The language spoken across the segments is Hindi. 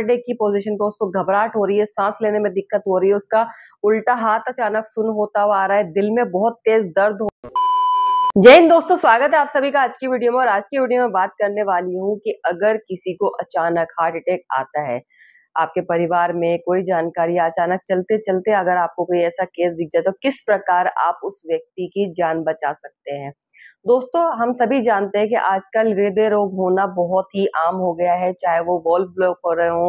हेडेक की पोजीशन पे उसको घबराहट हो रही है सांस लेने में दिक्कत हो रही है उसका उल्टा हाथ अचानक सुन होता हुआ आ रहा है दिल में बहुत तेज दर्द हो जय हिंद दोस्तों स्वागत है आप सभी का आज की वीडियो में और आज की वीडियो में बात करने वाली हूँ कि अगर किसी को अचानक हार्ट अटैक आता है आपके परिवार में कोई जानकारी अचानक चलते चलते अगर आपको कोई ऐसा केस दिख जाए तो किस प्रकार आप उस व्यक्ति की जान बचा सकते हैं दोस्तों हम सभी जानते हैं कि आजकल हृदय रोग होना बहुत ही आम हो गया है चाहे वो वॉल्व ब्लॉक हो रहे हो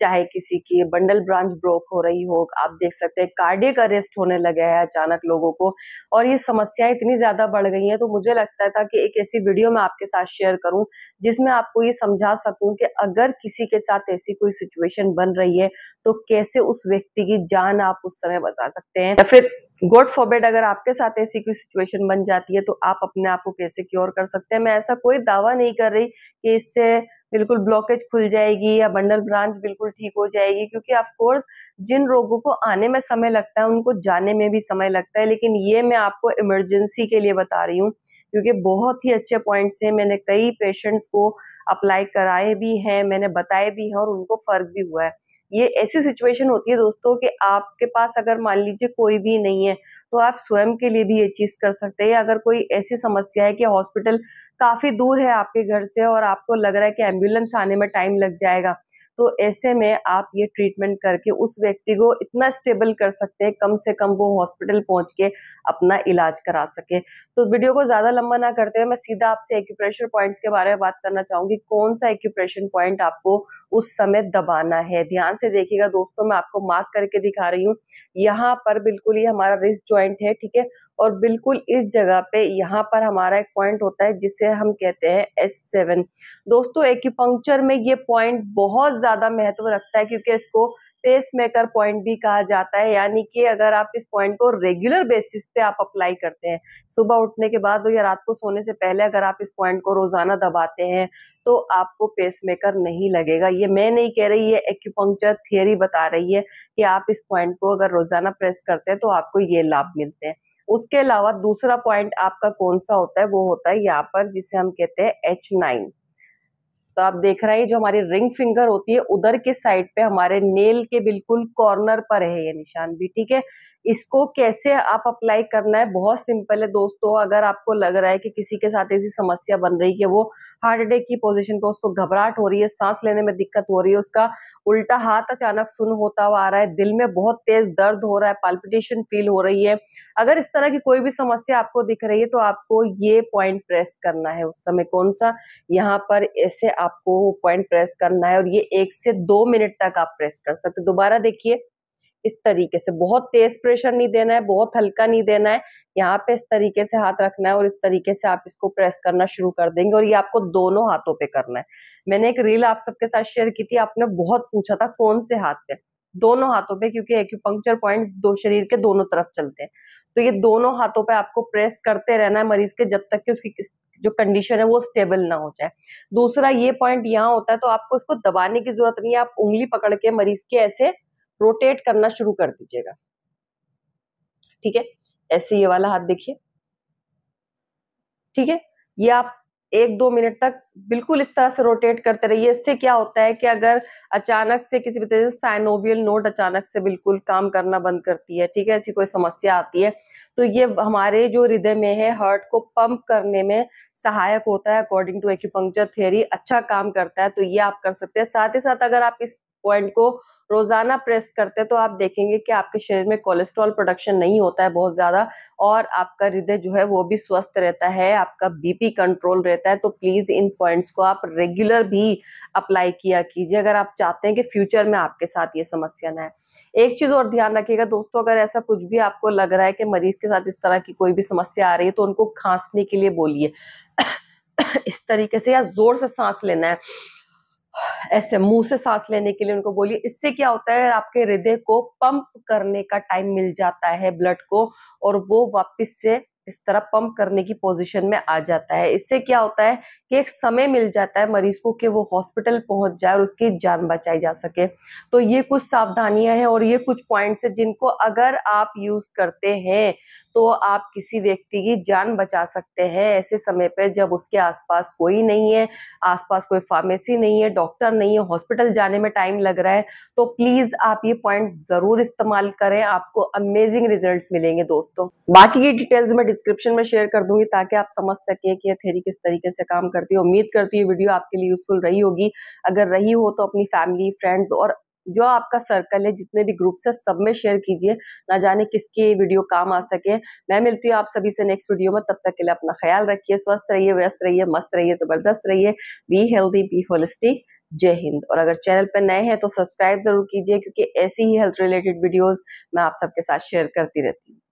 चाहे किसी की बंडल ब्रांच ब्लॉक हो रही हो आप देख सकते हैं कार्डियक अरेस्ट होने लगा है अचानक लोगों को और ये समस्याएं इतनी ज़्यादा बढ़ गई हैं तो मुझे लगता था कि एक ऐसी वीडियो मैं आपके साथ शेयर करूँ जिसमें आपको ये समझा सकूँ कि अगर किसी के साथ ऐसी कोई सिचुएशन बन रही है तो कैसे उस व्यक्ति की जान आप उस समय बचा सकते हैं या फिर गॉड फॉरबेड अगर आपके साथ ऐसी कोई सिचुएशन बन जाती है तो आप अपने आप को कैसे क्योर कर सकते हैं मैं ऐसा कोई दावा नहीं कर रही कि इससे बिल्कुल ब्लॉकेज खुल जाएगी या बंडल ब्रांच बिल्कुल ठीक हो जाएगी क्योंकि ऑफ कोर्स जिन रोगों को आने में समय लगता है उनको जाने में भी समय लगता है लेकिन ये मैं आपको इमरजेंसी के लिए बता रही हूँ क्योंकि बहुत ही अच्छे पॉइंट्स हैं मैंने कई पेशेंट्स को अप्लाई कराए भी हैं मैंने बताए भी हैं और उनको फ़र्क भी हुआ है ये ऐसी सिचुएशन होती है दोस्तों कि आपके पास अगर मान लीजिए कोई भी नहीं है तो आप स्वयं के लिए भी ये चीज़ कर सकते हैं अगर कोई ऐसी समस्या है कि हॉस्पिटल काफ़ी दूर है आपके घर से और आपको लग रहा है कि एम्बुलेंस आने में टाइम लग जाएगा तो ऐसे में आप ये ट्रीटमेंट करके उस व्यक्ति को इतना स्टेबल कर सकते हैं कम से कम वो हॉस्पिटल पहुंच के अपना इलाज करा सके तो वीडियो को ज़्यादा लंबा ना करते हुए मैं सीधा आपसे एक्यूप्रेशर पॉइंट्स के बारे में बात करना चाहूंगी कौन सा एक्यूप्रेशन पॉइंट आपको उस समय दबाना है ध्यान से देखिएगा दोस्तों मैं आपको मार्क करके दिखा रही हूँ यहाँ पर बिल्कुल ही हमारा रिस्ट ज्वाइंट है ठीक है और बिल्कुल इस जगह पे यहाँ पर हमारा एक पॉइंट होता है जिसे हम कहते हैं एस सेवन दोस्तों एक्यूपंक्चर में ये पॉइंट बहुत ज़्यादा महत्व रखता है क्योंकि इसको पेस मेकर पॉइंट भी कहा जाता है यानी कि अगर आप इस पॉइंट को रेगुलर बेसिस पे आप अप्लाई करते हैं सुबह उठने के बाद या रात को सोने से पहले अगर आप इस पॉइंट को रोजाना दबाते हैं तो आपको पेस मेकर नहीं लगेगा ये मैं नहीं कह रही ये एक्यूपंक्चर थियरी बता रही है कि आप इस पॉइंट को अगर रोजाना प्रेस करते हैं तो आपको ये लाभ मिलते हैं उसके अलावा दूसरा पॉइंट आपका कौन सा होता है वो होता है यहाँ पर जिसे हम कहते हैं एच नाइन तो आप देख रहे हैं जो हमारी रिंग फिंगर होती है उधर के साइड पे हमारे नेल के बिल्कुल कॉर्नर पर है ये निशान भी ठीक है इसको कैसे आप अप्लाई करना है बहुत सिंपल है दोस्तों अगर आपको लग रहा है कि किसी के साथ ऐसी समस्या बन रही है वो हार्ट अटैक की पोजीशन पे उसको घबराहट हो रही है सांस लेने में दिक्कत हो रही है उसका उल्टा हाथ अचानक सुन होता हुआ आ रहा है दिल में बहुत तेज दर्द हो रहा है पाल्पिटेशन फील हो रही है अगर इस तरह की कोई भी समस्या आपको दिख रही है तो आपको ये पॉइंट प्रेस करना है उस समय कौन सा यहाँ पर ऐसे आपको पॉइंट प्रेस करना है और ये एक से दो मिनट तक आप प्रेस कर सकते दोबारा देखिए इस तरीके से बहुत तेज प्रेशर नहीं देना है बहुत हल्का नहीं देना है यहाँ पे इस तरीके से हाथ रखना है और इस तरीके से आप इसको प्रेस करना शुरू कर देंगे और ये आपको दोनों हाथों पे करना है मैंने एक रील आप सबके साथ शेयर की थी आपने बहुत पूछा था कौन से हाथ पे दोनों हाथों पे क्योंकि एक्यूपंक्चर पॉइंट दो शरीर के दोनों तरफ चलते हैं तो ये दोनों हाथों पे आपको प्रेस करते रहना है मरीज के जब तक कि उसकी जो कंडीशन है वो स्टेबल ना हो जाए दूसरा ये पॉइंट यहाँ होता है तो आपको इसको दबाने की जरूरत नहीं है आप उंगली पकड़ के मरीज के ऐसे रोटेट करना शुरू कर दीजिएगा ठीक है ऐसे ये वाला हाथ देखिए ठीक है ये आप एक दो मिनट तक बिल्कुल इस तरह से रोटेट करते रहिए इससे क्या होता है कि अगर अचानक से किसी भी तरह से साइनोवियल नोट अचानक से बिल्कुल काम करना बंद करती है ठीक है ऐसी कोई समस्या आती है तो ये हमारे जो हृदय में है हार्ट को पंप करने में सहायक होता है अकॉर्डिंग टू एक्यूपंक्चर थ्योरी अच्छा काम करता है तो ये आप कर सकते हैं साथ ही साथ अगर आप इस पॉइंट को रोजाना प्रेस करते हैं तो आप देखेंगे कि आपके शरीर में कोलेस्ट्रॉल प्रोडक्शन नहीं होता है बहुत ज्यादा और आपका हृदय जो है वो भी स्वस्थ रहता है आपका बीपी कंट्रोल रहता है तो प्लीज इन पॉइंट्स को आप रेगुलर भी अप्लाई किया कीजिए अगर आप चाहते हैं कि फ्यूचर में आपके साथ ये समस्या ना है एक चीज और ध्यान रखिएगा दोस्तों अगर ऐसा कुछ भी आपको लग रहा है कि मरीज के साथ इस तरह की कोई भी समस्या आ रही है तो उनको खांसने के लिए बोलिए इस तरीके से या जोर से सांस लेना है ऐसे मुंह से सांस लेने के लिए उनको बोलिए इससे क्या होता है आपके हृदय को पंप करने का टाइम मिल जाता है ब्लड को और वो वापस से इस तरह पंप करने की पोजीशन में आ जाता है इससे क्या होता है कि एक समय मिल जाता है मरीज को कि वो हॉस्पिटल पहुंच जाए और उसकी जान बचाई जा सके तो ये कुछ सावधानियां हैं और ये कुछ पॉइंट्स हैं जिनको अगर आप यूज करते हैं तो आप किसी व्यक्ति की जान बचा सकते हैं ऐसे समय पर जब उसके आसपास कोई नहीं है आसपास कोई फार्मेसी नहीं है डॉक्टर नहीं है हॉस्पिटल जाने में टाइम लग रहा है तो प्लीज़ आप ये पॉइंट ज़रूर इस्तेमाल करें आपको अमेजिंग रिजल्ट मिलेंगे दोस्तों बाकी की डिटेल्स मैं डिस्क्रिप्शन में शेयर कर दूंगी ताकि आप समझ सके कि यह थेरी किस तरीके से काम करती है उम्मीद करती है वीडियो आपके लिए यूजफुल रही होगी अगर रही हो तो अपनी फैमिली फ्रेंड्स और जो आपका सर्कल है जितने भी ग्रुप्स है सब में शेयर कीजिए ना जाने किसकी वीडियो काम आ सके मैं मिलती हूँ आप सभी से नेक्स्ट वीडियो में तब तक के लिए अपना ख्याल रखिए स्वस्थ रहिए व्यस्त रहिए मस्त रहिए जबरदस्त रहिए बी हेल्दी बी होलिस्टिक जय हिंद और अगर चैनल पर नए हैं तो सब्सक्राइब जरूर कीजिए क्योंकि ऐसी ही हेल्थ रिलेटेड वीडियोज मैं आप सबके साथ शेयर करती रहती हूँ